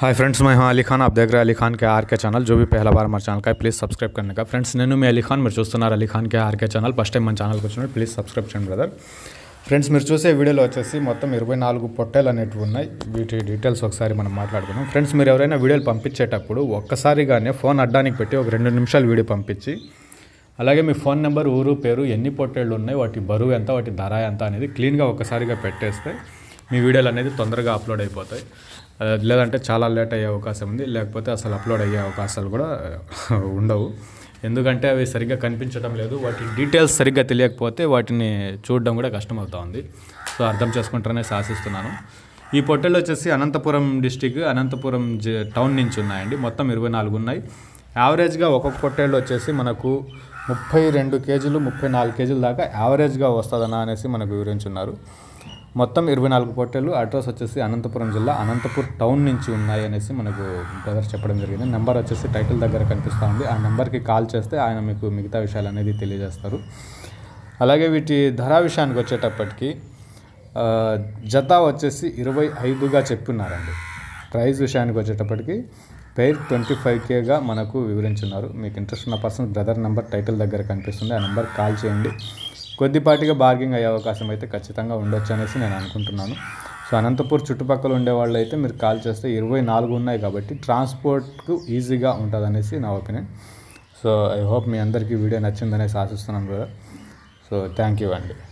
hi friends my हूं अली खान దగ్గర देख रहे हैं अली ఛానల్ जो भी पहला बार हमारे ఛానల్ का है प्लीज़ सब्सक्राइब करने ఫ్రెండ్స్ నేను మీ అలీ ఖాన్ మీరు చూస్తున్నారు Ali Khan K RK channel first time మన ఛానల్కి వచ్చినప్పుడు ప్లీజ్ సబ్స్క్రైబ్ చేయండి బ్రదర్ ఫ్రెండ్స్ మీరు చూసే వీడియోలో వచ్చేసి మొత్తం ఇరవై నాలుగు పొట్టేలు అనేటివి ఉన్నాయి వీటి డీటెయిల్స్ ఒకసారి మనం మాట్లాడుకుందాం ఫ్రెండ్స్ మీరు ఎవరైనా వీడియోలు పంపించేటప్పుడు ఒక్కసారిగానే ఫోన్ అడ్డానికి పెట్టి ఒక రెండు నిమిషాలు వీడియో పంపించి అలాగే మీ ఫోన్ నెంబర్ ఊరు పేరు ఎన్ని పొట్టేళ్ళు ఉన్నాయి వాటి బరువు ఎంత వాటి ధర ఎంత అనేది క్లీన్గా ఒక్కసారిగా పెట్టేస్తే మీ వీడియోలు అనేది తొందరగా అప్లోడ్ అయిపోతాయి లేదంటే చాలా లేట్ అయ్యే అవకాశం ఉంది లేకపోతే అసలు అప్లోడ్ అయ్యే అవకాశాలు కూడా ఉండవు ఎందుకంటే అవి సరిగ్గా కనిపించడం లేదు వాటి డీటెయిల్స్ సరిగ్గా తెలియకపోతే వాటిని చూడడం కూడా కష్టమవుతూ ఉంది సో అర్థం చేసుకుంటారనే ఆశిస్తున్నాను ఈ పొట్టెలు వచ్చేసి అనంతపురం డిస్టిక్ అనంతపురం టౌన్ నుంచి ఉన్నాయండి మొత్తం ఇరవై నాలుగు ఉన్నాయి యావరేజ్గా ఒక్కొక్క పొట్టేళ్ళు వచ్చేసి మనకు ముప్పై రెండు కేజీలు ముప్పై నాలుగు కేజీల దాకా యావరేజ్గా వస్తుందనా అనేసి మనకు వివరించున్నారు మొత్తం ఇరవై నాలుగు పోర్టళ్ళు అడ్రస్ వచ్చేసి అనంతపురం జిల్లా అనంతపూర్ టౌన్ నుంచి ఉన్నాయి అనేసి మనకు బ్రదర్స్ చెప్పడం జరిగింది నెంబర్ వచ్చేసి టైటిల్ దగ్గర కనిపిస్తూ ఉంది ఆ నెంబర్కి కాల్ చేస్తే ఆయన మీకు మిగతా విషయాలు అనేది తెలియజేస్తారు అలాగే వీటి ధర విషయానికి వచ్చేటప్పటికి జత వచ్చేసి ఇరవై ఐదుగా చెప్పున్నారండి ప్రైజ్ విషయానికి వచ్చేటప్పటికి పేర్ ట్వంటీ ఫైవ్ కేగా మనకు వివరించున్నారు మీకు ఇంట్రెస్ట్ ఉన్న పర్సన్ బ్రదర్ నెంబర్ టైటిల్ దగ్గర కనిపిస్తుంది ఆ నెంబర్ కాల్ చేయండి కొద్దిపాటిగా బార్గింగ్ అయ్యే అవకాశం అయితే ఖచ్చితంగా ఉండొచ్చు అనేసి నేను అనుకుంటున్నాను సో అనంతపూర్ చుట్టుపక్కల ఉండే వాళ్ళు అయితే మీరు కాల్ చేస్తే ఇరవై నాలుగు ఉన్నాయి కాబట్టి ట్రాన్స్పోర్ట్కు ఈజీగా ఉంటుంది అనేసి నా ఒపీనియన్ సో ఐ హోప్ మీ అందరికీ వీడియో నచ్చిందనేసి ఆశిస్తున్నాను కదా సో థ్యాంక్ యూ అండి